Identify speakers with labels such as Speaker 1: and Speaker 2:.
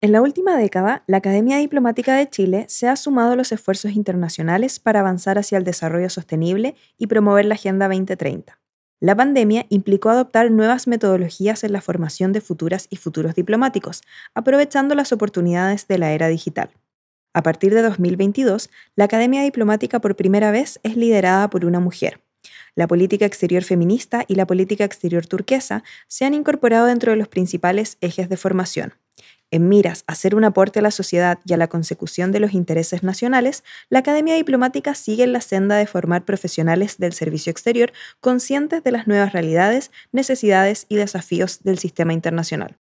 Speaker 1: En la última década, la Academia Diplomática de Chile se ha sumado a los esfuerzos internacionales para avanzar hacia el desarrollo sostenible y promover la Agenda 2030. La pandemia implicó adoptar nuevas metodologías en la formación de futuras y futuros diplomáticos, aprovechando las oportunidades de la era digital. A partir de 2022, la Academia Diplomática por primera vez es liderada por una mujer. La política exterior feminista y la política exterior turquesa se han incorporado dentro de los principales ejes de formación en miras a hacer un aporte a la sociedad y a la consecución de los intereses nacionales, la Academia Diplomática sigue en la senda de formar profesionales del servicio exterior conscientes de las nuevas realidades, necesidades y desafíos del sistema internacional.